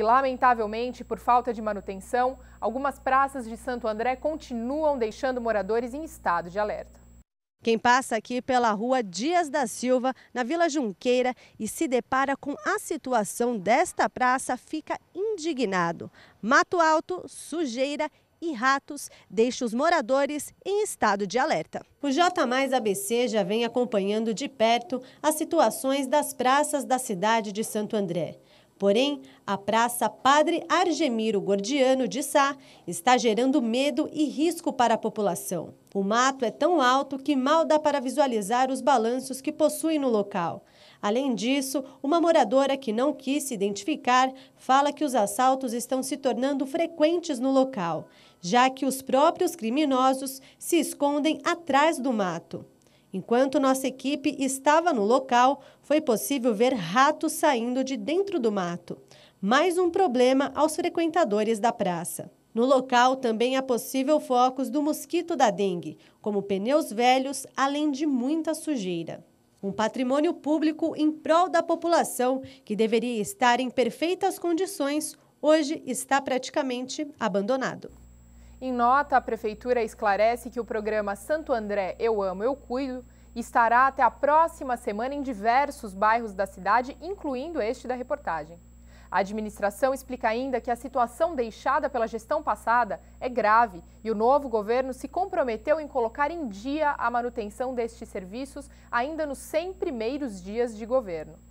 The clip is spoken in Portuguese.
E, lamentavelmente, por falta de manutenção, algumas praças de Santo André continuam deixando moradores em estado de alerta. Quem passa aqui pela rua Dias da Silva, na Vila Junqueira, e se depara com a situação desta praça fica indignado. Mato alto, sujeira e ratos deixa os moradores em estado de alerta. O J Mais ABC já vem acompanhando de perto as situações das praças da cidade de Santo André. Porém, a Praça Padre Argemiro Gordiano de Sá está gerando medo e risco para a população. O mato é tão alto que mal dá para visualizar os balanços que possui no local. Além disso, uma moradora que não quis se identificar fala que os assaltos estão se tornando frequentes no local, já que os próprios criminosos se escondem atrás do mato. Enquanto nossa equipe estava no local, foi possível ver ratos saindo de dentro do mato. Mais um problema aos frequentadores da praça. No local também é possível focos do mosquito da dengue, como pneus velhos, além de muita sujeira. Um patrimônio público em prol da população que deveria estar em perfeitas condições, hoje está praticamente abandonado. Em nota, a Prefeitura esclarece que o programa Santo André Eu Amo, Eu Cuido estará até a próxima semana em diversos bairros da cidade, incluindo este da reportagem. A administração explica ainda que a situação deixada pela gestão passada é grave e o novo governo se comprometeu em colocar em dia a manutenção destes serviços ainda nos 100 primeiros dias de governo.